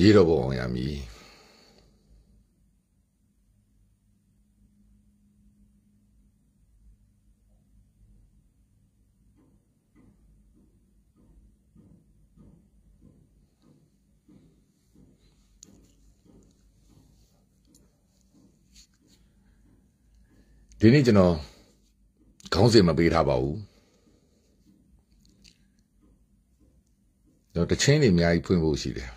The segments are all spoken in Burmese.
ရေတော်ဘုံအောင်ရမည်ဒီနေ့ကျွန်တော်ခေါင်းစဉ်မပေးထားပါဘူးကျွန်တော်တချင်းတွေအများကြီးဖွင့်ဖို့ရှိတယ်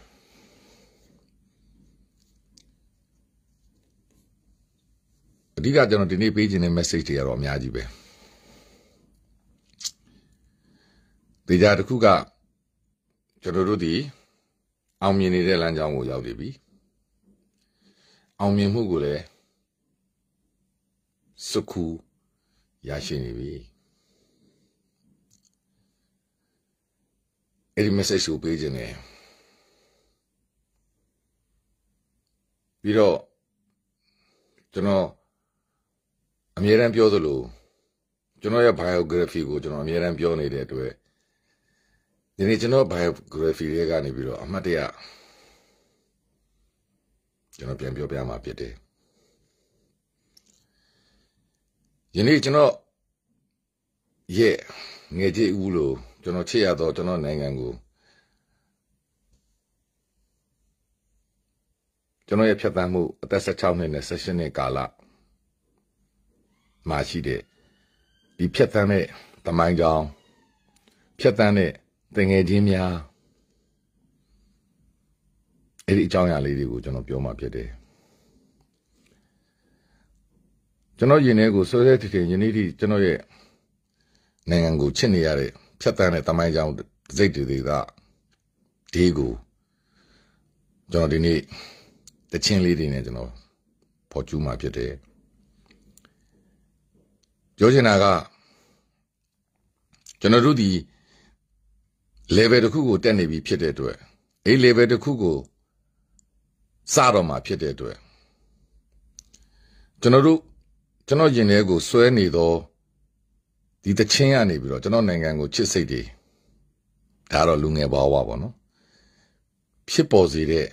ဓိကကျွန်တော်ဒီနေ့ပေးခြင်းတဲ့ message တွေကတော့အများကြီးပဲဒေတာတစ်ခုကကျွန်တော်တို့ဒီအောင်မြင်နေတဲ့လမ်းကြောင်းကိုရောက်နေပြီအောင်မြင်မှုကိုလည်းစကူရရှိနေပြီအဲ့ဒီ message ကိုပေးခြင်းနဲ့ပြီးတော့ကျွန်တော်အမြဲတမ်းပြောသလိုကျွန်တော်ရဲ့ biography ကိုကျွန်တော်အမြဲတမ်းပြောနေတဲ့အတွက်ဒီနေ့ကျွန်တော် biography တွေကနေပြီးတော့အမှတ်တရကျွန်တော်ပြန်ပြောပြမှာဖြစ်တယ်ယနေ့ကျွန်တော်ရဲ့ငယ်ကြီးဦးလို့ကျွန်တော်ချစ်ရတော့ကျွန်တော်နိုင်ငံကိုကျွန်တော်ရဲ့ဖြတ်သန်းမှုအသက်16နှစ်နဲ့18နှစ်ကာလမှာရှိတဲ့ဒီဖြတ်တန်းတဲ့တမိုင်းကြောင်ဖြတ်တန်းတဲ့တငယ်ချင်းများအဲ့ဒီအကြောင်းအရာလေးတွေကိုကျွန်တော်ပြောမှဖြစ်တယ်ကျွန်တော်ယင်ထဲကိုဆွဲဆဲထထင်ယနေ့ထိကျွန်တော်ရဲ့နိုင်ငံကိုချစ်နေရတဲ့ဖြတ်တန်းတဲ့တမိုင်းကြောင်စိတ်တွေတွေကဒီကိုကျွန်တော်ဒီနေ့တချင်းလေးတွေနဲ့ကျွန်တော်ဖော်ကျူးมาဖြစ်တယ်ပြောချင်တာကကျွန်တော်တို့ဒီ level တစ်ခုကိုတက်နေပြီဖြစ်တဲ့အတွက်အဲ့ level တစ်ခုကိုစတော့မှာဖြစ်တဲ့အတွက်ကျွန်တော်တို့ကျွန်တော်ယင်ထဲကိုဆွဲနေသောဒီတချင်းကနေပြီးတော့ကျွန်တော်နိုင်ငံကိုချစ်စိတ်တွေဒါတော့လူငယ်ဘဝပေါ့နော်ဖြစ်ပေါ်စေတဲ့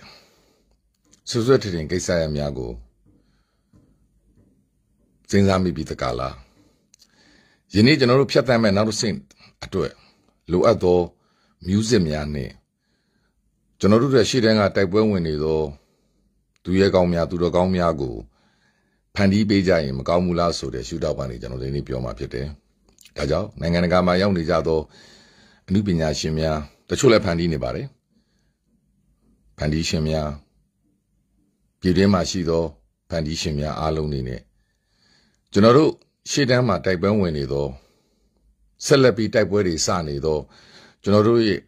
ဆွဆွထင်ထင်ကိစ္စရများကိုစဉ်းစားမိပြီးတကလားယနေ့ကျွန်တော်တို့ဖြတ်သန်းမဲ့နောက်တစ်ဆင့်အတွက်လိုအပ်သော music များနဲ့ကျွန်တော်တို့ရဲ့ရှေ့တန်းကတိုက်ပွဲဝင်နေသောသူရဲကောင်းများသူတော်ကောင်းများကိုဖန်တီးပေးကြရင်မကောင်းဘူးလားဆိုတဲ့ရှုထောင့်ကနေကျွန်တော်ဒီနေ့ပြောမှာဖြစ်တယ်။ဒါကြောင့်နိုင်ငံတကာမှာရောက်နေကြသောအမှုပညာရှင်များတချို့လည်းဖန်တီးနေပါတယ်။ဖန်တီးရှင်များပြည်တွင်းမှာရှိသောဖန်တီးရှင်များအားလုံးနေနဲ့ကျွန်တော်တို့ရှေ့တန်းမှာတိုက်ပွဲဝင်နေသောဆက်လက်ပြီးတိုက်ပွဲတွေစနေသောကျွန်တော်တို့ရဲ့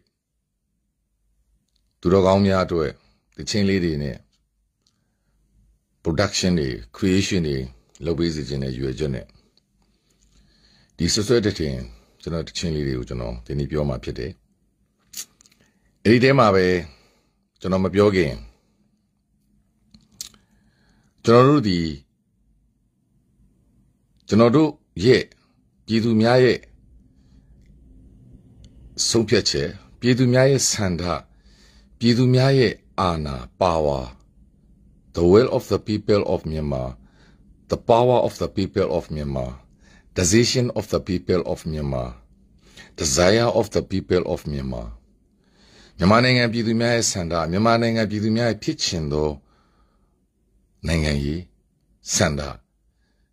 သူတော်ကောင်းများအတွက်တချင်းလေးတွေနဲ့ production တွေ creation တွေလုပ်ပေးစီခြင်းနဲ့ရွေကျွတ်နဲ့ဒီဆွဆွဲတဲ့တင်ကျွန်တော်တချင်းလေးတွေကိုကျွန်တော်ဒီနေ့ပြောမှာဖြစ်တယ်။အဲဒီတဲမှာပဲကျွန်တော်မပြောခင်ကျွန်တော်တို့ဒီကျွန်တော်တို့ရဲ့ပြည်သူများရဲ့ဆုံးဖြတ်ချက်ပြည်သူများရဲ့ဆန္ဒပြည်သူများရဲ့အာဏာ power the will of the people of Myanmar the power of the people of Myanmar decision of the people of Myanmar desire of the people of Myanmar မြန်မာနိုင်ငံပြည်သူများရဲ့ဆန္ဒမြန်မာနိုင်ငံပြည်သူများရဲ့ဖြစ်ချင်သောနိုင်ငံရေးဆန္ဒ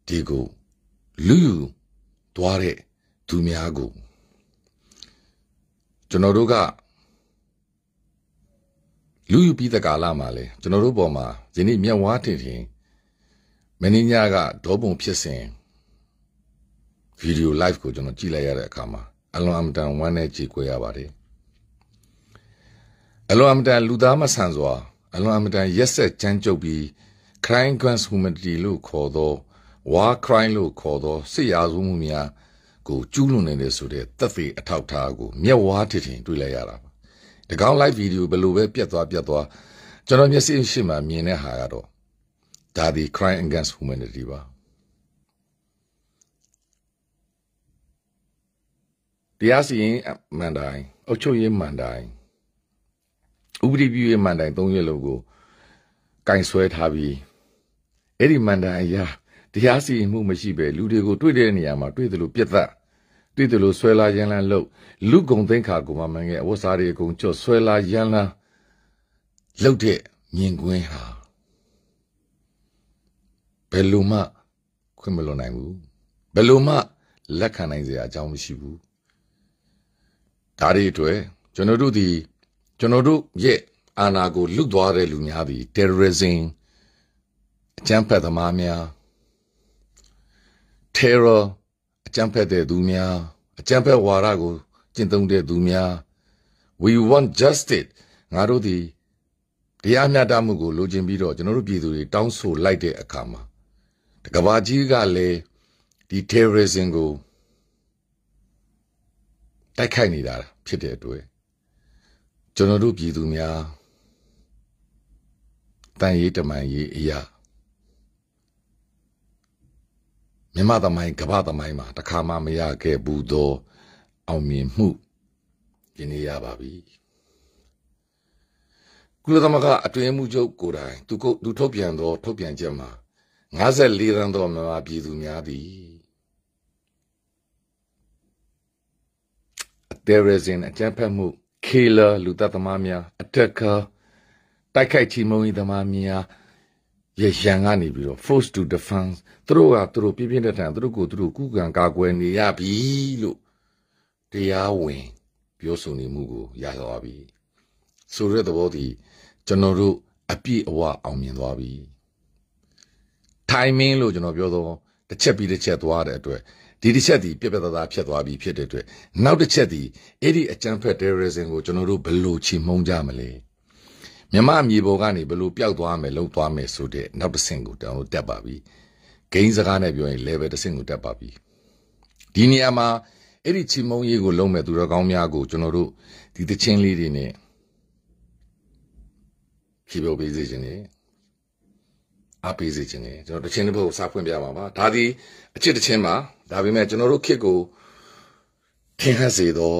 ဒီကိုလူယူသွားတဲ့သူများကိုကျွန်တော်တို့ကလူယူပြီးတဲ့ကာလမှာလဲကျွန်တော်တို့ပေါ်မှာဒီနေ့မျက်ဝါးတင်တင်မင်းညာကဒေါပုံဖြစ်စဉ်ဗီဒီယို live ကိုကျွန်တော်ကြည့်လိုက်ရတဲ့အခါမှာအလွန်အမတန်ဝမ်းနည်းကြေကွဲရပါတယ်အလွန်အမတန်လူသားမဆန်စွာ အလွန်အမတန်ရက်ဆက်ကြမ်းကြုတ်ပြီး crime against humanity လို့ခေါ်သော war crime လို့ခေါ်သောစစ်ရာဇဝမှုများကိုကျူးလွန်နေတယ်ဆိုတဲ့သက်သေအထောက်အထားကိုမျက်ဝါးထင်ထင်တွေ့လိုက်ရတာပါတကောင် live video ဘလို့ပဲပြက်သွားပြက်သွားကျွန်တော်မျက်စိရှိမှမြင်တဲ့ဟာကတော့ဒါဒီ crime against humanity ပါတရားစီရင်မန်တိုင်းအုပ်ချုပ်ရေးမန်တိုင်းဥပဒေပြုရေးမန်တိုင်း၃ရက်လောက်ကိုကင်ဆွဲထားပြီးအဲ့ဒီမန်တိုင်းအရာတရားစီရင်မှုမရှိပဲလူတွေကိုတွေ့တဲ့နေရာမှာတွေ့တယ်လို့ပြတ်သက်တွေ့တယ်လို့ဆွဲလာရန်လန်းလို့လူကုံသိန်းခါကိုမမှန်ခဲ့အဝတ်စားတွေအကုန်ကျော့ဆွဲလာရန်လန်းလုတ်တဲ့မြင်ကွင်းဟာဘယ်လိုမှ ခွင့်မလွန်နိုင်ဘူးဘယ်လိုမှလက်ခံနိုင်စရာအကြောင်းမရှိဘူးဒါတွေအတွက်ကျွန်တော်တို့ဒီကျွန်တော်တို့ရဲ့အာဏာကိုလွတ်သွားတဲ့လူများသည် terrorism အကြမ်းဖက်သမားများ terror အကြမ်းဖက်တဲ့သူများ အကြမ်းဖက်ဝါဒကိုကျင့်သုံးတဲ့သူများ we want justice ငါတို့ဒီတရားမျှတမှုကိုလိုချင်ပြီးတော့ကျွန်တော်တို့ပြည်သူတွေတောင်းဆိုလိုက်တဲ့အခါမှာတကဘာကြီးကလည်းဒီ terrorism ကိုတိုက်ခိုက်နေတာဖြစ်တဲ့အတွက်ကျွန်တော်တို့ပြည်သူများတန်ရေးတမန်ရေးအရာမြမသမိုင်းကဘာသမိုင်းမှာတခါမှမရခဲ့ဘူးသောအောင်မြင်မှုဒီနေ့ရပါပြီကုလသမဂ္ဂအတွင်းမှုချုပ်ကိုယ်တိုင်သူကုသူထုတ်ပြန်သော ထုတ်ပြန်ချက်မှာ54သန်းသောမြန်မာပြည်သူများသည်အသေးရစင်အကြမ်းဖက်မှု killer လူသတ်သမားများ attacker တိုက်ခိုက်ချီမုန်းရေးသမားများရရန်ကနေပြီးတော့ force to defense သူတို့ကသူတို့ပြင်းပြင်းထန်ထန်သူတို့ကိုသူတို့ကုကံကာကွယ်နေရပြီလို့တရားဝင် ပြောဆိုနေမှုကိုရသွားပြီဆိုတဲ့သဘောဒီကျွန်တော်တို့အပြည့်အဝအောင်မြင်သွားပြီ timing လို့ကျွန်တော်ပြောသောတစ်ချက်ပြီးတစ်ချက်သွားတဲ့အတွက်ဒီတစ်ချက်ဒီပြက်ပြက်သားသားဖြစ်သွားပြီဖြစ်တဲ့အတွက်နောက်တစ်ချက်ဒီအဲ့ဒီအကြံဖက် terrorism ကိုကျွန်တော်တို့ဘယ်လိုချေမှုန်းကြမလဲမြမမြေပေါ်ကနေဘလို့ပျောက်သွားမယ်လုံသွားမယ်ဆိုတဲ့နောက်တစ်ဆင့်ကိုတောင်းလို့တက်ပါပြီဂိမ်းစကားနဲ့ပြောရင် level တစ်ဆင့်ကိုတက်ပါပြီဒီနေရာမှာအဲ့ဒီချီမုံရေးကိုလုံးမဲ့သူတော်ကောင်းများကိုကျွန်တော်တို့ဒီတချင်းလေးတွေနဲ့ဖြေပြောပေးစေခြင်းနဲ့အားပေးစေခြင်းနဲ့ကျွန်တော်တချင်းတစ်ပုဒ်စာဖွင့်ပြပါပါဒါဒီအချစ်တချင်းပါဒါပေမဲ့ကျွန်တော်တို့ခေတ်ကိုထင်ဟပ်စေသော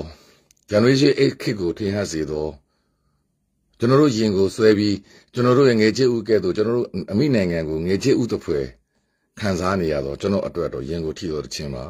generation 8ခေတ်ကိုထင်ဟပ်စေသောကျွန်တော်တို့ယင်ကိုဆွဲပြီးကျွန်တော်တို့ရဲ့ငယ်ချစ်ဥကဲ့သို့ကျွန်တော်တို့အမိနိုင်ငံကိုငယ်ချစ်ဥသဖွယ်ခံစားနေရတော့ကျွန်တော်အတွက်တော့ယင်ကိုထိတော်တခြင်းပါ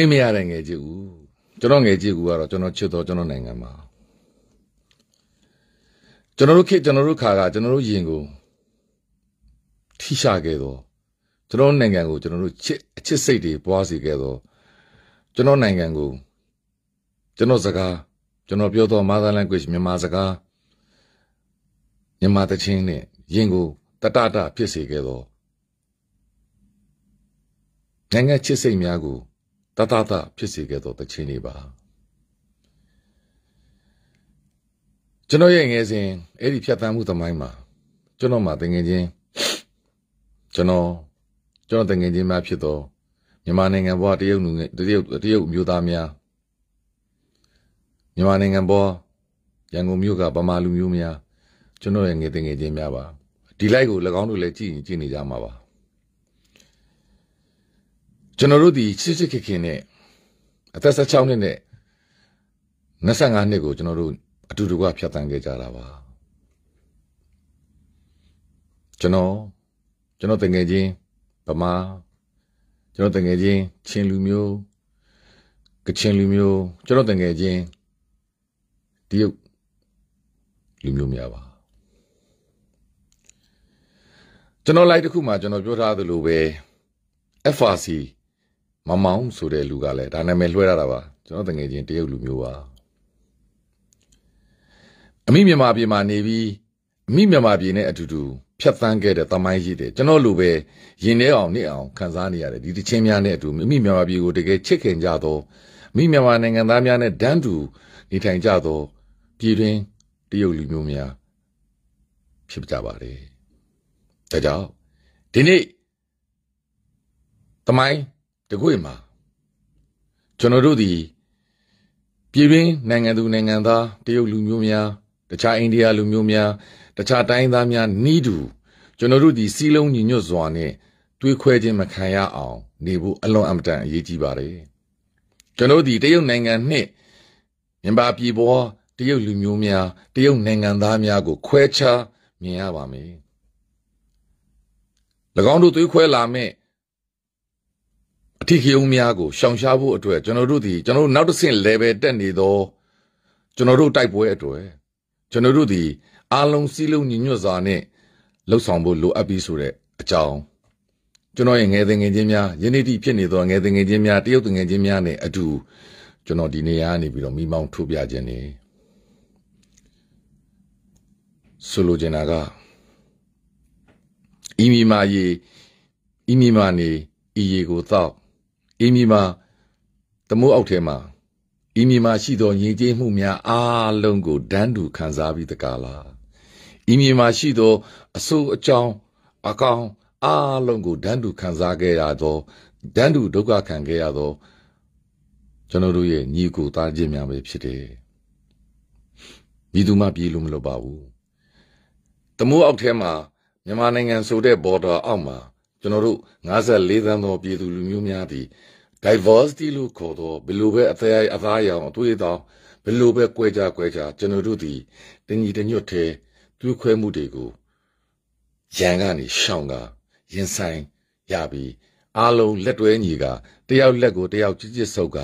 မေ့မရတဲ့ငယ်ချစ်ဦးကျွန်တော်ငယ်ချစ်ဦးကတော့ကျွန်တော်ချစ်တော်ကျွန်တော်နိုင်ငံမှာကျွန်တော်တို့ခေတ်ကျွန်တော်တို့ခါကကျွန်တော်တို့ယင်ကိုထိရှာခဲ့တော့ကျွန်တော်နိုင်ငံကိုကျွန်တော်တို့ချစ်အချစ်စိတ်တွေပွားစီခဲ့တော့ကျွန်တော်နိုင်ငံကိုကျွန်တော်စကားကျွန်တော်ပြောတော့ mother language မြန်မာစကားမြန်မာတချင်းနဲ့ယင်ကိုတတတဖြစ်စေခဲ့တော့နိုင်ငံချစ်စိတ်များကိုတတတဖြစ်စေခဲ့သောတခြင်းလေးပါကျွန်တော်ရဲ့ငယ်စဉ်အဲ့ဒီဖြတ်သန်းမှုသမိုင်းမှာကျွန်တော်မှာတငယ်ချင်းကျွန်တော်ကျွန်တော်တငယ်ချင်းများဖြစ်သောမြန်မာနိုင်ငံဘွားတရုတ်လူငယ်တရုတ်တရုတ်မျိုးသားများမြန်မာနိုင်ငံဘွားရန်ကုန်မြို့ကဗမာလူမျိုးများကျွန်တော်ရဲ့ငယ်တငယ်ချင်းများပါဒီလိုက်ကို၎င်းတို့လည်းကြည့်ရင်ကြည့်နေကြမှာပါကျွန်တော်တို့ဒီချစ်ချစ်ခင်ခင်နဲ့အသက်16နှစ်နဲ့25နှစ်ကိုကျွန်တော်တို့အတူတူကဖြတ်တန်းခဲ့ကြတာပါကျွန်တော်ကျွန်တော်တငယ်ချင်းဗမာကျွန်တော်တငယ်ချင်းချင်းလူမျိုးကချင်လူမျိုးကျွန်တော်တငယ်ချင်းတရုတ်လူမျိုးများပါကျွန်တော် live တစ်ခုမှာကျွန်တော်ပြောထားသလိုပဲ FRC မမောင်ဆိုတဲ့လူကလည်းဒါနာမည်လွှဲရတာပါကျွန်တော်တငယ်ချင်းတရုတ်လူမျိုးပါအမိမြန်မာပြည်မှာနေပြီးအမိမြန်မာပြည်နဲ့အတူတူဖြတ်သန်းခဲ့တဲ့တမိုင်းရှိတယ်ကျွန်တော်လိုပဲရင်ထဲအောင်နေအောင်ခံစားနေရတယ်ဒီတချင်းများနဲ့အတူအမိမြန်မာပြည်ကိုတကယ်ချစ်ခင်ကြသောအမိမြန်မာနိုင်ငံသားများနဲ့ဒန်းတူနေထိုင်ကြသောပြည်တွင်တရုတ်လူမျိုးများဖြစ်ကြပါတယ်ဒါကြောင့်ဒီနေ့တမိုင်းတကွေမှာကျွန်တော်တို့သည်ပြည်တွင်းနိုင်ငံသူနိုင်ငံသားတရုတ်လူမျိုးများတခြားအိန္ဒိယလူမျိုးများတခြားတိုင်းသားများနီးတူကျွန်တော်တို့သည်စီးလုံးညီညွတ်စွာနဲ့တွေးခွဲခြင်းမခံရအောင် နေဖို့အလွန်အမတန်အရေးကြီးပါတယ်ကျွန်တော်သည်တရုတ်နိုင်ငံနှင့်မြန်မာပြည်ပေါ်တရုတ်လူမျိုးများတရုတ်နိုင်ငံသားများကို ခွဲခြားမြင်ရပါမယ်၎င်းတို့သွေးခွဲလာမဲ့အထီးကိယုံများကိုရှောင်ရှားဖို့အတွက်ကျွန်တော်တို့ဒီကျွန်တော်တို့နောက်တစ်ဆင့် level တက်နေသောကျွန်တော်တို့တိုက်ပွဲအတွက်ကျွန်တော်တို့ဒီအားလုံးစည်းလုံးညီညွတ်စွာနဲ့လှုပ်ဆောင်ဖို့လိုအပ်ပြီးဆိုတဲ့အကြောင်းကျွန်တော်ရဲ့ငယ်သင်ငယ်ချင်းများယနေ့ထိဖြစ်နေသောငယ်သင်ငယ်ချင်းများတရုတ်သင်ငယ်ချင်းများနဲ့အတူကျွန်တော်ဒီနေရာနေပြီးတော့မိမောင်းထုတ်ပြခြင်းနေဆိုလိုချင်တာကအီမီမာရေအီမီမာနေအီရေကိုတော့ဤမိမာတမိုးအောက်ထဲမှာဤမိမာရှိသောညီကျေးမှုများအားလုံးကိုဒန်းတူခံစားပြီးတကားလားဤမိမာရှိသောအဆိုးအကြောင်းအကောင်အားလုံးကိုဒန်းတူခံစားခဲ့ရသောဒန်းတူဒုက္ခခံခဲ့ရသော ကျွန်တော်တို့ရဲ့ညီကိုသားချင်းများပဲဖြစ်တယ်ညီသူမပြေလို့မလုပ်ပါဘူးတမိုးအောက်ထဲမှာမြန်မာနိုင်ငံဆိုတဲ့ border အောက်မှာကျွန်တော်တို့54သန်းသော ပြည်သူလူမျိုးများသည် diversity လို့ခေါ်တော့ဘလို့ပဲအသေးအသားရောင်အသွေးတောင်ဘလို့ပဲကွဲကြကွဲကြကျွန်တော်တို့ဒီတညီတညွတ်ထဲသူခွဲမှုတွေကိုရန်ကနေရှောင်ကရင်ဆိုင်ရပြီးအားလုံးလက်တွဲညီကတယောက်လက်ကိုတယောက်ကြစ်ကြစ်ဆုပ်က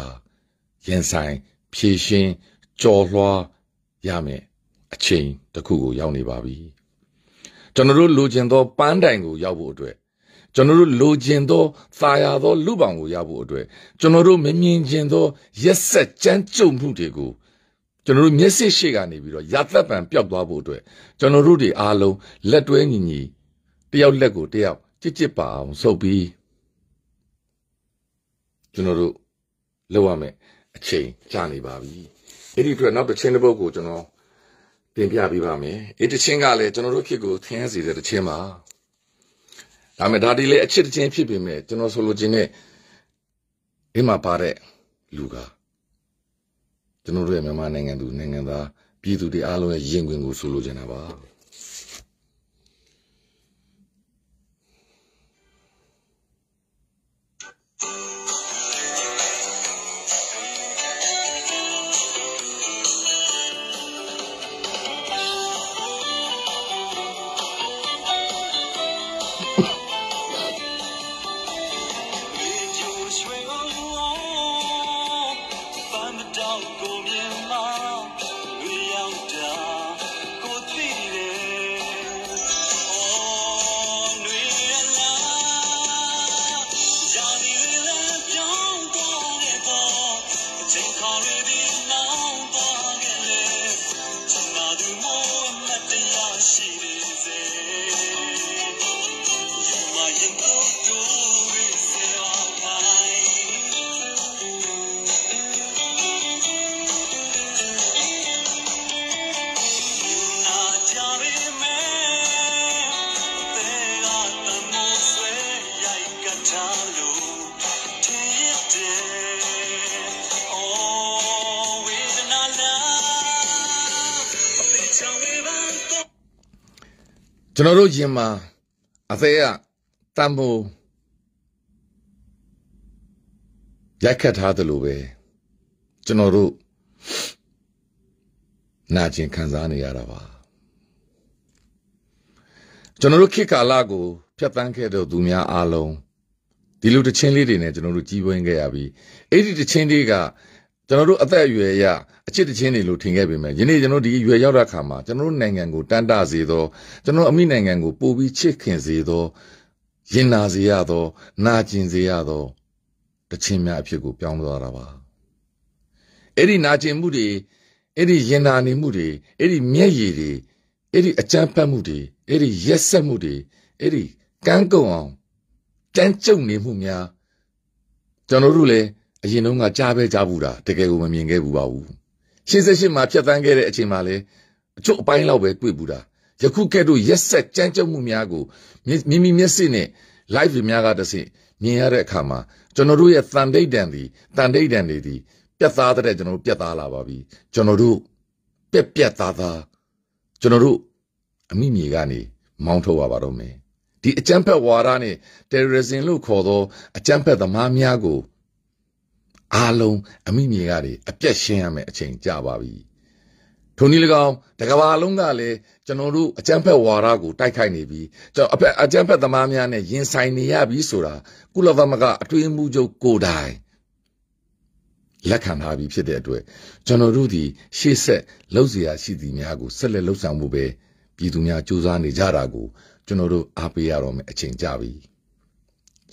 ရင်ဆိုင်ဖြည့်ရှင်းကြော်လွှားရမယ်အချိန်တစ်ခုကိုရောက်နေပါပြီကျွန်တော်တို့လိုချင်သောပန်းတိုင်ကိုရောက်ဖို့အတွက်ကျွန်တော်တို့လိုချင်သောသာယာသောလူပောင်ကိုရဖို့အတွက်ကျွန်တော်တို့မမြင်ချင်သောရက်ဆက်ကြမ်းကြုတ်မှုတွေကိုကျွန်တော်တို့မျက်စိရှိကနေပြီးတော့ရသက်ပံပျောက်သွားဖို့အတွက်ကျွန်တော်တို့တွေအားလုံးလက်တွဲညီညီတယောက်လက်ကိုတယောက်ကြစ်ကြစ်ပါအောင်ဆုပ်ပြီးကျွန်တော်တို့လောက်ရမယ်အချိန်ကြာနေပါပြီအဲ့ဒီအတွက်နောက်တစ်ချင်းတစ်ပုဒ်ကိုကျွန်တော်တင်ပြပေးပါမယ်အဲ့ဒီချင်းကလည်းကျွန်တော်တို့ဖြစ်ကိုသင်ရစေတဲ့ချင်းပါဒါမဲ့ဒါဒီလေအချစ်တချင်းဖြစ်ပေမဲ့ကျွန်တော်ဆိုလိုချင်တဲ့ဒီမှာပါတဲ့လူကကျွန်တော်တို့ရဲ့မြန်မာနိုင်ငံသူနိုင်ငံသားပြည်သူတွေအားလုံးရဲ့ရင်ခွင်ကိုဆိုလိုချင်တာပါ။ကျွန်တော်တို့ယင်မှာအသေးကတံပိုးရိုက်ခတ်ထားတယ်လို့ပဲကျွန်တော်တို့နာကျင်ခံစားနေရတာပါကျွန်တော်တို့ခေတ်ကာလကိုဖြတ်တန်းခဲ့တဲ့သူများအားလုံးဒီလိုတခြင်းလေးတွေနဲ့ကျွန်တော်တို့ကြီးပွင့်ခဲ့ရပြီးအဲ့ဒီတခြင်းလေးကကျွန်တော်တို့အသက်အရွယ်အရအချစ်တချင်းတွေလို့ထင်ခဲ့ပေမဲ့ယနေ့ကျွန်တော်ဒီအရွယ်ရောက်တဲ့အခါမှာကျွန်တော်တို့နိုင်ငံကိုတန်တစေသောကျွန်တော်အမိနိုင်ငံကိုပို့ပြီးချစ်ခင်စေသောရင်နာစေရသော နာကျင်စေရသောတချင်းများအဖြစ်ကို ပြောင်းသွားတာပါအဲ့ဒီနာကျင်မှုတွေအဲ့ဒီရင်နာနေမှုတွေအဲ့ဒီမျက်ရည်တွေအဲ့ဒီအကြမ်းဖက်မှုတွေအဲ့ဒီရက်ဆက်မှုတွေအဲ့ဒီကန်းကုန်အောင်တန်းကြုံနေမှုများကျွန်တော်တို့လည်းအရင်တုန်းကကြားပဲကြားဘူးတာတကယ်ကိုမမြင်ခဲ့ဘူးပါဘူး88မှာဖြတ်တန်းခဲ့တဲ့အချိန်မှာလည်းအချို့အပိုင်းလောက်ပဲတွေ့ဘူးတာယခုကဲ့သို့ရက်ဆက်ကြမ်းကြုတ်မှုများကိုမိမိမျက်စိနဲ့ live တွေများကတစ်ဆင့်မြင်ရတဲ့အခါမှာကျွန်တော်တို့ရဲ့တန်တိတ်တန်ဒီတန်တိတ်တန်တွေဒီပြတ်သားတဲ့ကျွန်တော်တို့ပြတ်သားလာပါပြီကျွန်တော်တို့ပြက်ပြက်သားသားကျွန်တော်တို့အမိမြေကနေမောင်းထုတ်ရပါတော့မယ်ဒီအကြမ်းဖက်ဝါဒနဲ့ terrorism လို့ခေါ်သောအကြမ်းဖက်သမားများကိုအာလုံးအမိမြေကနေအပြက်ရှင်းရမယ်အချိန်ကြာပါပြီထိုနည်း၎င်းတကဘာလုံးကလည်းကျွန်တော်တို့အကြံဖက်ဝါဒကိုတိုက်ခိုက်နေပြီးကျွန်တော်အဖက်အကြံဖက်သမားများနဲ့ရင်ဆိုင်နေရပြီဆိုတာကုလသမဂ္ဂအတွင်းမှုချုပ်ကိုတိုင်လက်ခံထားပြီးဖြစ်တဲ့အတွက်ကျွန်တော်တို့ဒီရှေ့ဆက်လှုပ်เสียရှိသည်များကိုဆက်လက်လှုပ်ဆောင်မှုပဲပြည်သူများစူးစမ်းနေကြတာကိုကျွန်တော်တို့အားပေးရတော့မယ်အချိန်ကြပြီ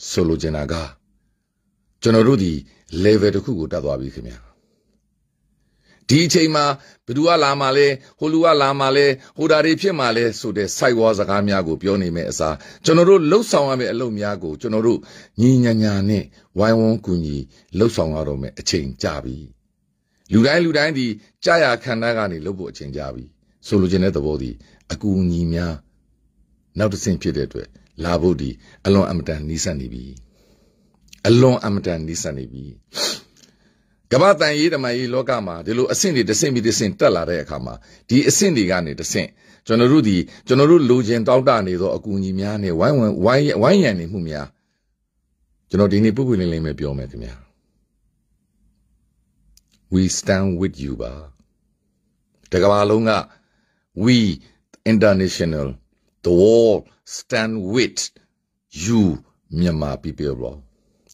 ဆိုလိုချင်တာကကျွန်တော်တို့ဒီ level တစ်ခုကိုတက်သွားပြီခင်ဗျာဒီအချိန်မှာဘသူကလာမှလဲဟိုလူကလာမှလဲဟိုဓာတွေဖြစ်မှလဲဆိုတဲ့ site war စကားများကိုပြောနေမယ့်အစားကျွန်တော်တို့လှုပ်ဆောင်ရမယ့်အလုပ်များကိုကျွန်တော်တို့ညီညာညာနဲ့ဝိုင်းဝန်းကူညီလှုပ်ဆောင်ရတော့မယ့်အချိန်ကြာပြီလူတိုင်းလူတိုင်းဒီကြာရခန္ဓာကနေလှုပ်ဖို့အချိန်ကြာပြီ ဆိုလိုချင်တဲ့သဘောဒီအကူအညီများနောက်တစ်ဆင့်ဖြစ်တဲ့အတွက်လာဖို့ဒီအလွန်အမတန်နီးစပ်နေပြီအလွန်အမတန်နီးစပ်နေပြီကမ္ဘာတန်ရေးဓမ္မရေးလောကမှာဒီလိုအဆင့်တွေတဆင့်ပြီးတဆင့်တက်လာတဲ့အခါမှာဒီအဆင့်တွေကနေတဆင့်ကျွန်တော်တို့ဒီကျွန်တော်တို့လိုချင်တောက်တနေသောအကူအညီများနဲ့ဝိုင်းဝန်းဝိုင်းဝိုင်းရံနေမှုများကျွန်တော်ဒီနေ့ပုဂ္ဂိုလ်လေးလေးပဲပြောမယ်ခင်ဗျာ we stand with you ပါတကမ္ဘာလုံးက we international the world stand with you Myanmar people ပါ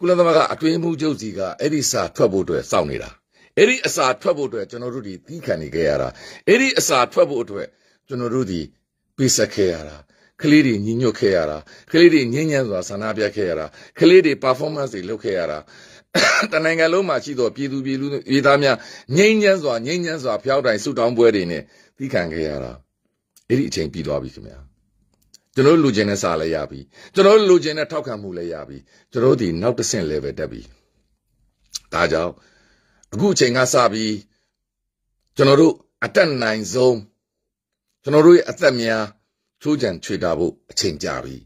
ကုလသမဂ္ဂအတွင်းမှုချုပ်စီကအဲ့ဒီစာထွက်ဖို့အတွက်စောင့်နေတာအဲ့ဒီအစာထွက်ဖို့အတွက်ကျွန်တော်တို့ဒီသီးခံနေခဲ့ရတာအဲ့ဒီအစာထွက်ဖို့အတွက်ကျွန်တော်တို့ဒီပေးဆက်ခဲ့ရတာကလေးတွေညှိညွတ်ခဲ့ရတာကလေးတွေငြင်းညံ့စွာဆန္ဒပြခဲ့ရတာကလေးတွေ performance တွေလုပ်ခဲ့ရတာတနိုင်ငံလုံးမှာရှိသောပြည်သူပြည်လူရေးသားများငြိမ်းချမ်းစွာငြိမ်းချမ်းစွာဖျောက်တိုင်ဆုတောင်းပွဲတွေနဲ့သီးခံခဲ့ရတာအဲ့ဒီအချိန်ပြီးသွားပြီခင်ဗျာကျွန်တော်လူချင်းနဲ့စာလည်းရပြီကျွန်တော်လူချင်းနဲ့ထောက်ခံမှုလည်းရပြီကျွန်တော်ဒီနောက်တစ်ဆင့် level တက်ပြီဒါကြောင့်အခုချိန်ကစပြီးကျွန်တော်တို့အတက်နိုင်ဆုံးကျွန်တော်တို့ရဲ့အသက်များချိုးချံချွေတာဖို့အချိန်ကြာပြီ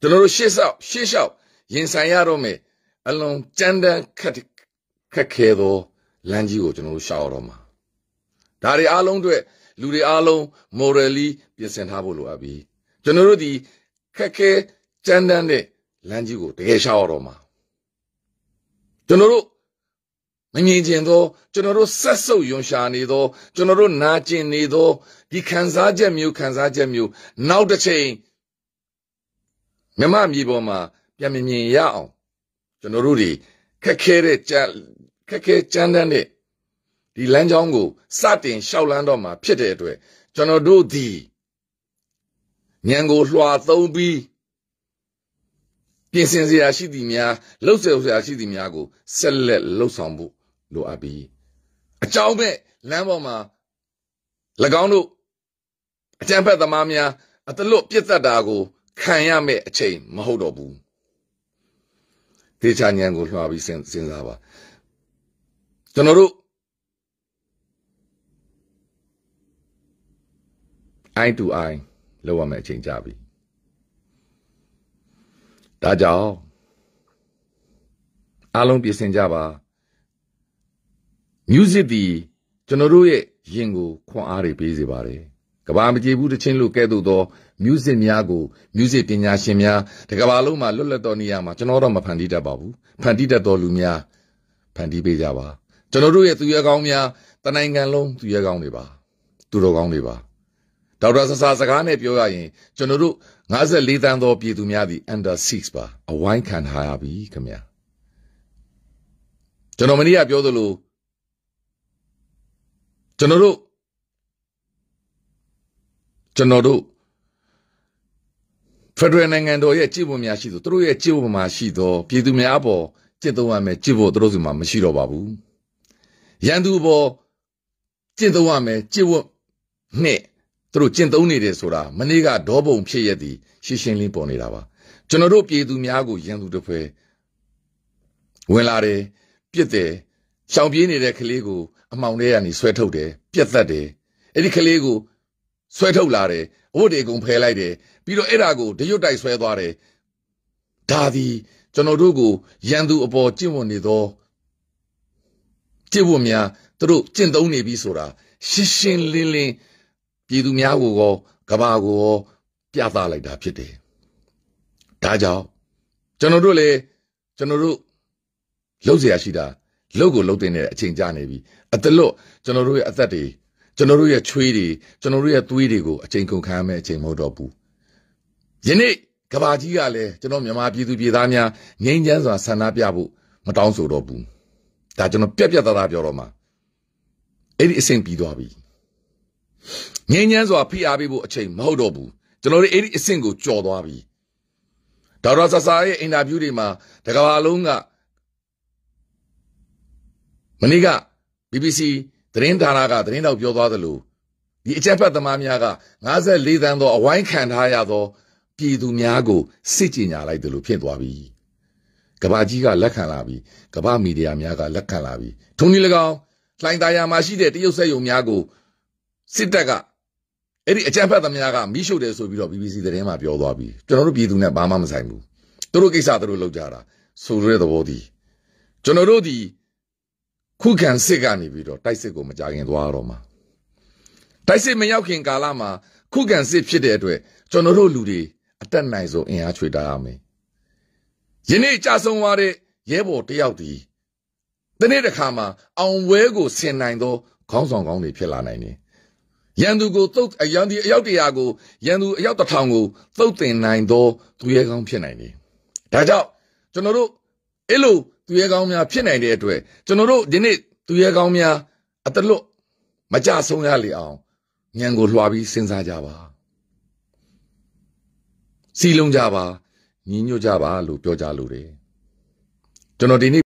ကျွန်တော်တို့ရှေ့ဆောက်ရှေ့လျှောက်ရင်ဆိုင်ရတော့မယ်အလွန်ကြမ်းတမ်းခက်ခက်ခဲသောလမ်းကြီးကိုကျွန်တော်တို့ရှောက်ရတော့မှာဒါတွေအားလုံးအတွက်လူတွေအားလုံး morally ပြင်ဆင်ထားဖို့လိုအပ်ပြီးကျွန်တော်တို့ဒီခက်ခဲကြမ်းတမ်းတဲ့လမ်းကြီးကိုတကယ်ရှောက်ရတော့မှာကျွန်တော်တို့မမြင်ကျင်သောကျွန်တော်တို့ဆက်ဆုပ်ယွန်ရှာနေသောကျွန်တော်တို့နာကျင်နေသောဒီခံစားချက်မျိုးခံစားချက်မျိုးနောက်တစ်ချိန်မြမမြေပေါ်မှာပြန်မြင်ရအောင်ကျွန်တော်တို့တွေခက်ခဲတဲ့ကြခက်ခဲကြမ်းတမ်းတဲ့ဒီလမ်းကြောင်းကိုစတင်ရှောက်လန်းတော့မှာဖြစ်တဲ့အတွက်ကျွန်တော်တို့ဒီဉာဏ်ကိုလွှာသုံးပြီးပြင်ဆင်စရာရှိသည်များလှုပ်ဆောင်စရာရှိသည်များကိုဆက်လက်လှုပ်ဆောင်ဖို့လိုအပ်ပြီးအကြောင်းမဲ့လမ်းပေါ်မှာ၎င်းတို့အကြံဖက်သမားများအတလွတ်ပြစ်သက်တာကိုခံရမယ့်အချိန်မဟုတ်တော့ဘူးတေချာဉာဏ်ကိုလွှာပြီးစဉ်းစားပါကျွန်တော်တို့ eye to eye လောက်ရမယ့်အချိန်ကြပြီဒါကြောင့်အားလုံးပြင်ဆင်ကြပါ music ဒီကျွန်တော်တို့ရဲ့ရင်ကိုခွန်အားတွေပေးစေပါတယ်ကဘာမကြေဘူးတခြင်းလို့ကဲ့သို့သော music များကို music ပညာရှင်များတကဘာလုံးမှာလွတ်လပ်တော်နေရာမှာကျွန်တော်တော့မဖန်တီးတတ်ပါဘူးဖန်တီးတတ်တော်လူများဖန်တီးပေးကြပါကျွန်တော်တို့ရဲ့သူရဲကောင်းများတနိုင်ငံလုံးသူရဲကောင်းတွေပါသူတော်ကောင်းတွေပါဒေါက်တာဆဆာစကားနဲ့ပြောရရင်ကျွန်တော်တို့54တန်းသောပြည်သူများသည် under 6ပါအဝိုင်းခံထားရပြီခင်ဗျာကျွန်တော်မနေ့ကပြောသလိုကျွန်တော်တို့ကျွန်တော်တို့ဖက်ဒရယ်နိုင်ငံတော်ရဲ့ကြည်ပုံများရှိသူတို့ရဲ့ကြည်ပုံမှာရှိသောပြည်သူများအပေါ်ကြည်သုံးရမယ်ကြည်ဖို့တို့စီမှာမရှိတော့ပါဘူးရန်သူအပေါ်ကြည်သုံးရမယ်ကြည်ဝတ်နဲ့သူတို့ကျင့်သုံးနေတယ်ဆိုတာမနေ့ကဒေါပုံဖြစ်ရသည်ရှင်းရှင်းလင်းပေါ်နေတာပါကျွန်တော်တို့ပြည်သူများကိုရန်သူတစ်ဖွဲဝင်လာတယ်ပြစ်တယ်ရှောင်ပြေးနေတဲ့ကလေးကိုအမှောင်ထဲကနေဆွဲထုတ်တယ်ပြက်သက်တယ်အဲ့ဒီကလေးကိုဆွဲထုတ်လာတယ်အဝတ်တွေအကုန်ဖယ်လိုက်တယ်ပြီးတော့အဲ့ဒါကိုတရွတ်တိုက်ဆွဲသွားတယ်ဒါသည်ကျွန်တော်တို့ကိုရန်သူအပေါ်ကျင့်ဝတ်နေသောကျင့်ဝတ်များသူတို့ကျင့်သုံးနေပြီဆိုတာရှင်းရှင်းလင်းလင်းပြည်သူများကိုရောကဘာကိုရောပြသလိုက်တာ ဖြစ်တယ်။ဒါကြောင့်ကျွန်တော်တို့လည်းကျွန်တော်တို့လှုပ်เสียရှိတာလှုပ်ကိုလှုပ်တင်နေတဲ့အချိန်ကြာနေပြီ။အတလွတ်ကျွန်တော်တို့ရဲ့အသက်တွေကျွန်တော်တို့ရဲ့ချွေးတွေကျွန်တော်တို့ရဲ့သွေးတွေကိုအချိန်ကုန်ခံရမယ့်အချိန်မဟုတ်တော့ဘူး။ယနေ့ကဘာကြီးကလည်းကျွန်တော်မြန်မာပြည်သူပြည်သားများငြိမ်းချမ်းစွာဆန္ဒပြဖို့မတောင်းဆိုတော့ဘူး။ဒါကျွန်တော်ပြက်ပြက်သားသားပြောတော့မှာအဲ့ဒီအဆင့်ပြီးသွားပြီ။ငြိမ်းချမ်းစွာဖိအားပေးဖို့အချိန်မဟုတ်တော့ဘူးကျွန်တော်တို့အဲ့ဒီအဆင့်ကိုကျော်သွားပြီဒေါက်တာဆဆာရဲ့အင်တာဗျူးတွေမှာတကဘာလုံးကမနေ့က BBC သတင်းဌာနကသတင်းတော့ပြောသွားသလိုဒီအကြက်ဖက်သမားများက54သန်းသောအဝိုင်းခံထားရသောပြည်သူများကိုစစ်ကြေညာလိုက်တယ်လို့ဖြစ်သွားပြီကဘာကြီးကလက်ခံလာပြီကဘာမီဒီယာများကလက်ခံလာပြီထုံးနည်း၎င်းလှိုင်သာယာမှာရှိတဲ့တရုတ်ဆက်ယုံများကိုစစ်တပ်ကအဲ့ဒီအကြမ်းဖက်သမားကမိရှုတယ်ဆိုပြီးတော့ BBC သတင်းမှာပြောသွားပြီကျွန်တော်တို့ပြည်သူနဲ့ဘာမှမဆိုင်ဘူးသူတို့ကိစ္စသူတို့လုပ်ကြတာဆိုတဲ့သဘောတည်းကျွန်တော်တို့ဒီခုခံစစ်ကနေပြီးတော့တိုက်စစ်ကိုမကြခင်သွားတော့မှာတိုက်စစ်မရောက်ခင်ကာလမှာခုခံစစ်ဖြစ်တဲ့အတွက်ကျွန်တော်တို့လူတွေအတက်နိုင်ဆုံးအင်အားချွေတာရမယ်ယနေ့ကြာဆုံးသွားတဲ့ရဲဘော်တယောက်ဒီတနေ့တစ်ခါမှာအောင်ပွဲကိုဆင်နိုင်သောခေါင်းဆောင်ကောင်းတွေဖြစ်လာနိုင်တယ်ရန်သူကိုသုတ်ရန်သူအယောက်တရာကိုရန်သူအယောက်တစ်ထောင်ကိုသုတ်တင်နိုင်သောသူရဲကောင်းဖြစ်နိုင်တယ်။ဒါကြောင့်ကျွန်တော်တို့အဲ့လိုသူရဲကောင်းများဖြစ်နိုင်တဲ့အတွက်ကျွန်တော်တို့ဒီနေ့သူရဲကောင်းများအတလွတ်မကြဆုံးရလေအောင်ဉာဏ်ကိုလွှာပြီးစဉ်းစားကြပါ။စီလုံးကြပါညီညွတ်ကြပါလို့ပြောကြလို့တယ်။ကျွန်တော်ဒီနေ့